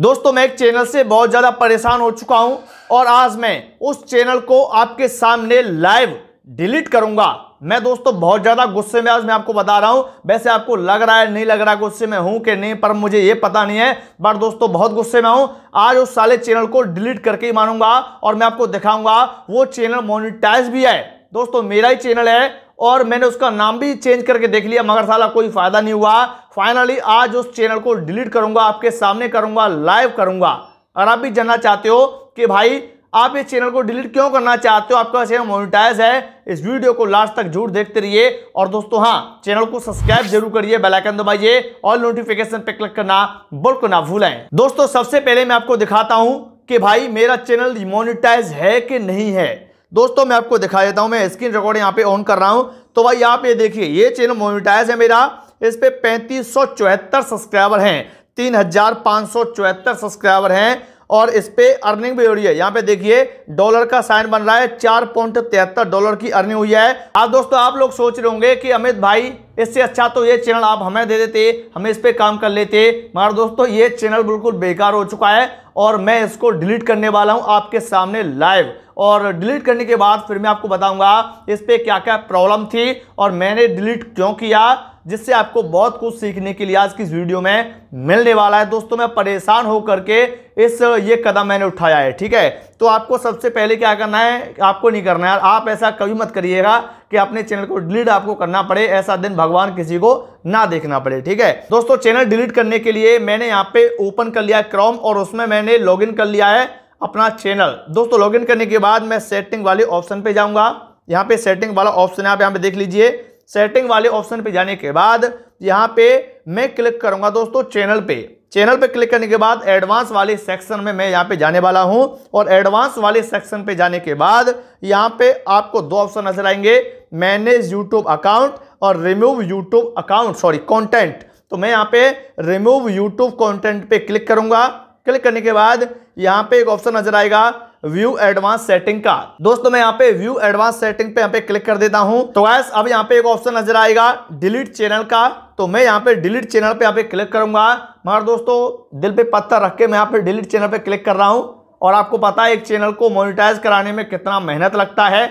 दोस्तों मैं एक चैनल से बहुत ज़्यादा परेशान हो चुका हूं और आज मैं उस चैनल को आपके सामने लाइव डिलीट करूंगा मैं दोस्तों बहुत ज़्यादा गुस्से में आज मैं आपको बता रहा हूं वैसे आपको लग रहा है नहीं लग रहा गुस्से में हूं कि नहीं पर मुझे ये पता नहीं है बट दोस्तों बहुत गुस्से में हूं आज उस साले चैनल को डिलीट करके ही मानूंगा और मैं आपको दिखाऊंगा वो चैनल मोनिटाइज भी है दोस्तों मेरा ही चैनल है और मैंने उसका नाम भी चेंज करके देख लिया मगर साला कोई फ़ायदा नहीं हुआ फाइनली आज उस चैनल को डिलीट करूंगा आपके सामने करूंगा लाइव करूंगा और आप भी जानना चाहते हो कि भाई आप इस चैनल को डिलीट क्यों करना चाहते हो आपका चैनल मोनिटाइज है इस वीडियो को लास्ट तक जरूर देखते रहिए और दोस्तों हाँ चैनल को सब्सक्राइब जरूर करिए बेल आइकन दबाइए और नोटिफिकेशन पे क्लिक करना बिल्कुल ना भूलें दोस्तों सबसे पहले मैं आपको दिखाता हूं कि भाई मेरा चैनल मोनिटाइज है कि नहीं है दोस्तों मैं आपको दिखा देता हूँ मैं स्क्रीन रिकॉर्ड यहाँ पे ऑन कर रहा हूँ तो भाई आप ये देखिए ये चैनल मोनिटाइज है मेरा इस पर पैंतीस सौ चौहत्तर सब्सक्राइबर हैं तीन हजार पाँच सौ चौहत्तर सब्सक्राइबर हैं और इस पर अर्निंग भी हो रही है यहाँ पे देखिए डॉलर का साइन बन रहा है चार पॉइंट तिहत्तर डॉलर की अर्निंग हुई है आप दोस्तों आप लोग सोच रहे होंगे कि अमित भाई इससे अच्छा तो ये चैनल आप हमें दे देते हम इस पर काम कर लेते मगर दोस्तों ये चैनल बिल्कुल बेकार हो चुका है और मैं इसको डिलीट करने वाला हूँ आपके सामने लाइव और डिलीट करने के बाद फिर मैं आपको बताऊंगा इस पर क्या क्या प्रॉब्लम थी और मैंने डिलीट क्यों किया जिससे आपको बहुत कुछ सीखने के लिए आज की इस वीडियो में मिलने वाला है दोस्तों मैं परेशान होकर के इस ये कदम मैंने उठाया है ठीक है तो आपको सबसे पहले क्या करना है आपको नहीं करना है आप ऐसा कभी मत करिएगा कि अपने चैनल को डिलीट आपको करना पड़े ऐसा दिन भगवान किसी को ना देखना पड़े ठीक है दोस्तों चैनल डिलीट करने के लिए मैंने यहाँ पे ओपन कर लिया क्रोम और उसमें मैंने लॉगिन कर लिया है अपना चैनल दोस्तों लॉगिन करने के बाद मैं सेटिंग वाले ऑप्शन पे जाऊंगा यहाँ पे सेटिंग वाला ऑप्शन है आप यहाँ पे देख लीजिए सेटिंग वाले ऑप्शन पे जाने के बाद यहाँ पे मैं क्लिक करूँगा दोस्तों चैनल पे चैनल पे क्लिक करने के बाद एडवांस वाले सेक्शन में मैं यहाँ पे जाने वाला हूँ और एडवांस वाले सेक्शन पे जाने के बाद यहाँ पे आपको दो ऑप्शन नजर आएंगे मैनेज यूट्यूब अकाउंट और remove YouTube account sorry content तो मैं यहाँ पे रिमूव यूट्यूब कॉन्टेंट पे क्लिक करूंगा क्लिक करने के बाद यहाँ पे एक ऑप्शन नजर आएगा व्यू एडवांस सेटिंग का दोस्तों मैं यहाँ पे व्यू एडवांस सेटिंग पे यहाँ पे क्लिक कर देता हूं तो गैस अब यहाँ पे एक ऑप्शन नजर आएगा डिलीट चैनल का तो मैं यहाँ पे डिलीट चैनल पे यहाँ पे क्लिक करूंगा मगर दोस्तों दिल पे पत्थर रख के मैं यहाँ पे डिलीट चैनल पे क्लिक कर रहा हूँ और आपको पता है एक चैनल को मोनिटाइज कराने में कितना मेहनत लगता है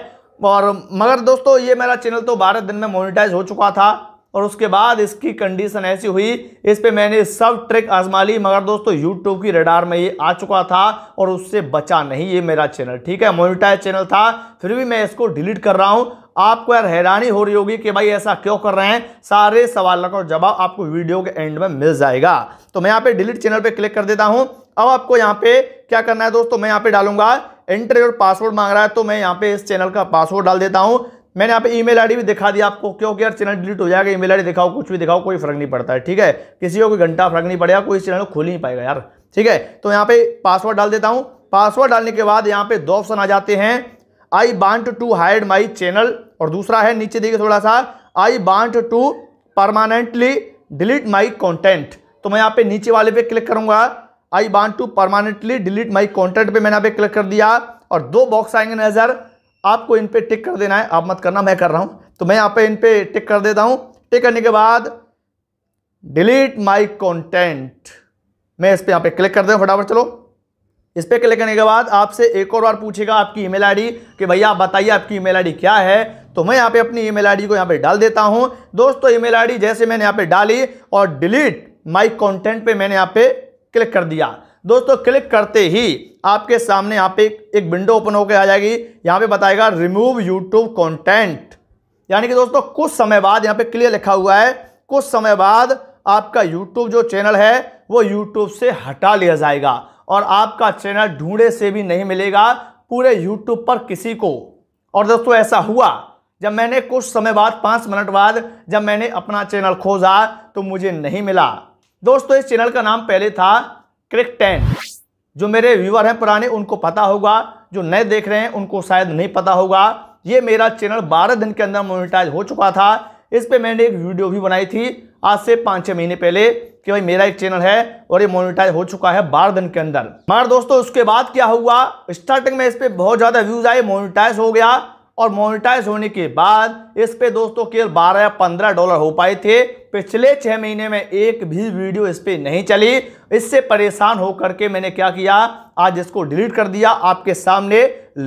और मगर दोस्तों ये मेरा चैनल तो बारह दिन में मोनिटाइज हो चुका था और उसके बाद इसकी कंडीशन ऐसी हुई इस पर मैंने सब ट्रिक आजमा ली मगर दोस्तों यूट्यूब की रडार में ये आ चुका था और उससे बचा नहीं ये मेरा चैनल ठीक है मोनिटाइज चैनल था फिर भी मैं इसको डिलीट कर रहा हूँ आपको यार हैरानी हो रही होगी कि भाई ऐसा क्यों कर रहे हैं सारे सवाल का जवाब आपको वीडियो के एंड में मिल जाएगा तो मैं यहाँ पे डिलीट चैनल पे क्लिक कर देता हूँ अब आपको यहाँ पे क्या करना है दोस्तों मैं यहाँ पे डालूंगा एंट्री और पासवर्ड मांग रहा है तो मैं यहाँ पे इस चैनल का पासवर्ड डाल देता हूँ मैंने यहाँ पे ईमेल आईडी भी दिखा दिया आपको क्योंकि यार चैनल डिलीट हो जाएगा ईमेल आईडी दिखाओ कुछ भी दिखाओ कोई फर्क नहीं पड़ता है ठीक है किसी को कोई घंटा फर्क नहीं पड़ेगा कोई चैनल खोल नहीं पाएगा यार ठीक है तो यहाँ पे पासवर्ड डाल देता हूँ पासवर्ड डालने के बाद यहाँ पे दो ऑप्शन आ जाते हैं आई want to hide my channel और दूसरा है नीचे देखिए थोड़ा सा I want to permanently delete my content तो मैं यहाँ पे नीचे वाले पे क्लिक करूंगा I want to permanently delete my content पे मैंने यहाँ पे क्लिक कर दिया और दो बॉक्स आएंगे नजर आपको इन पर टिक कर देना है आप मत करना मैं कर रहा हूँ तो मैं यहाँ पे इन पर टिक कर देता हूँ टिक करने के बाद डिलीट माई कॉन्टेंट मैं इस पर यहाँ पे क्लिक कर दे फटाफट चलो इस पर क्लिक करने के बाद आपसे एक और बार पूछेगा आपकी ईमेल आईडी कि भैया आप बताइए आपकी ईमेल आईडी क्या है तो मैं यहाँ पे अपनी ईमेल आईडी को यहाँ पे डाल देता हूँ दोस्तों ईमेल आईडी जैसे मैंने यहाँ पे डाली और डिलीट माई कॉन्टेंट पे मैंने यहाँ पे क्लिक कर दिया दोस्तों क्लिक करते ही आपके सामने यहाँ पे एक विंडो ओपन होकर आ जाएगी यहाँ पे बताएगा रिमूव यूट्यूब कंटेंट यानी कि दोस्तों कुछ समय बाद यहाँ पे क्लियर लिखा हुआ है कुछ समय बाद आपका यूट्यूब जो चैनल है वो यूट्यूब से हटा लिया जाएगा और आपका चैनल ढूंढे से भी नहीं मिलेगा पूरे यूट्यूब पर किसी को और दोस्तों ऐसा हुआ जब मैंने कुछ समय बाद पाँच मिनट बाद जब मैंने अपना चैनल खोजा तो मुझे नहीं मिला दोस्तों इस चैनल का नाम पहले था क्रिक टेन जो मेरे व्यूअर हैं पुराने उनको पता होगा जो नए देख रहे हैं उनको शायद नहीं पता होगा ये मेरा चैनल 12 दिन के अंदर मोनिटाइज हो चुका था इस पर मैंने एक वीडियो भी बनाई थी आज से पाँच छः महीने पहले कि भाई मेरा एक चैनल है और ये मोनिटाइज हो चुका है बारह दिन के अंदर मगर दोस्तों उसके बाद क्या हुआ स्टार्टिंग में इस पर बहुत ज़्यादा व्यूज़ आए मोनिटाइज हो गया और मोनिटाइज होने के बाद इस पे दोस्तों केवल 12 या 15 डॉलर हो पाए थे पिछले छह महीने में एक भी वीडियो इस पे नहीं चली इससे परेशान होकर के मैंने क्या किया आज इसको डिलीट कर दिया आपके सामने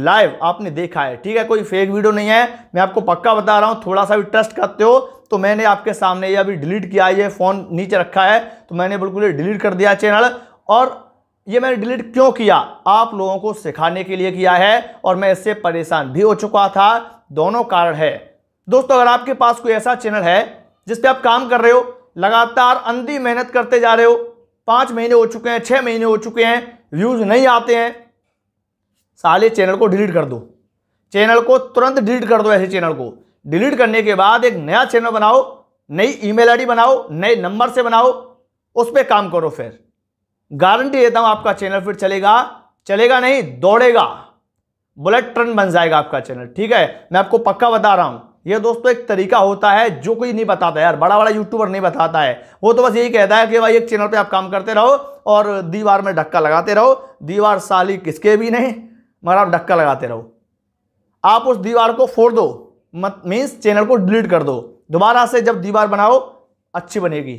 लाइव आपने देखा है ठीक है कोई फेक वीडियो नहीं है मैं आपको पक्का बता रहा हूँ थोड़ा सा भी ट्रस्ट करते हो तो मैंने आपके सामने ये अभी डिलीट किया ये फ़ोन नीचे रखा है तो मैंने बिल्कुल डिलीट कर दिया चैनल और ये मैंने डिलीट क्यों किया आप लोगों को सिखाने के लिए किया है और मैं इससे परेशान भी हो चुका था दोनों कारण है दोस्तों अगर आपके पास कोई ऐसा चैनल है जिस पर आप काम कर रहे हो लगातार अंधी मेहनत करते जा रहे हो पाँच महीने हो चुके हैं छः महीने हो चुके हैं व्यूज़ नहीं आते हैं साले चैनल को डिलीट कर दो चैनल को तुरंत डिलीट कर दो ऐसे चैनल को डिलीट करने के बाद एक नया चैनल बनाओ नई ईमेल आईडी बनाओ नए नंबर से बनाओ उस पर काम करो फिर गारंटी देता हूं आपका चैनल फिर चलेगा चलेगा नहीं दौड़ेगा बुलेट ट्रेन बन जाएगा आपका चैनल ठीक है मैं आपको पक्का बता रहा हूं ये दोस्तों एक तरीका होता है जो कोई नहीं बताता यार बड़ा बड़ा यूट्यूबर नहीं बताता है वो तो बस यही कहता है कि भाई एक चैनल पे आप काम करते रहो और दीवार में ढक्का लगाते रहो दीवार साली किसके भी नहीं मगर आप ढक्का लगाते रहो आप उस दीवार को फोड़ दो मत मीन्स चैनल को डिलीट कर दो दोबारा से जब दीवार बनाओ अच्छी बनेगी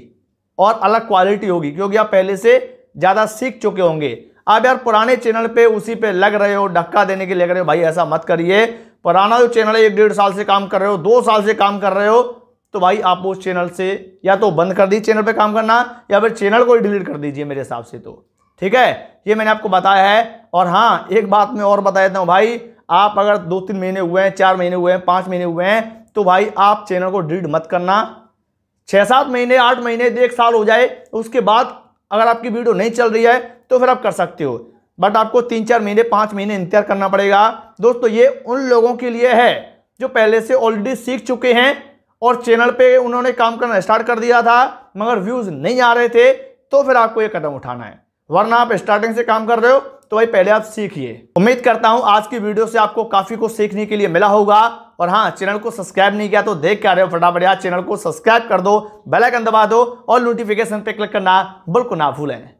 और अलग क्वालिटी होगी क्योंकि आप पहले से ज़्यादा सीख चुके होंगे आप यार पुराने चैनल पे उसी पे लग रहे हो धक्का देने के लग रहे हो भाई ऐसा मत करिए पुराना जो चैनल है एक डेढ़ साल से काम कर रहे हो दो साल से काम कर रहे हो तो भाई आप उस चैनल से या तो बंद कर दीजिए चैनल पे काम करना या फिर चैनल को ही डिलीट कर दीजिए मेरे हिसाब से तो ठीक है ये मैंने आपको बताया है और हाँ एक बात मैं और बता देता हूँ भाई आप अगर दो तीन महीने हुए हैं चार महीने हुए हैं पाँच महीने हुए हैं तो भाई आप चैनल को डिलीट मत करना छः सात महीने आठ महीने एक साल हो जाए उसके बाद अगर आपकी वीडियो नहीं चल रही है तो फिर आप कर सकते हो बट आपको तीन चार महीने पाँच महीने इंतजार करना पड़ेगा दोस्तों ये उन लोगों के लिए है जो पहले से ऑलरेडी सीख चुके हैं और चैनल पे उन्होंने काम करना स्टार्ट कर दिया था मगर व्यूज़ नहीं आ रहे थे तो फिर आपको ये कदम उठाना है वरना आप स्टार्टिंग से काम कर रहे हो तो भाई पहले आप सीखिए उम्मीद करता हूँ आज की वीडियो से आपको काफ़ी कुछ सीखने के लिए मिला होगा और हाँ चैनल को सब्सक्राइब नहीं किया तो देख के आ रहे हो फटाफट यार चैनल को सब्सक्राइब कर दो बेलाइकन दबा दो और नोटिफिकेशन पे क्लिक करना बिल्कुल ना भूलें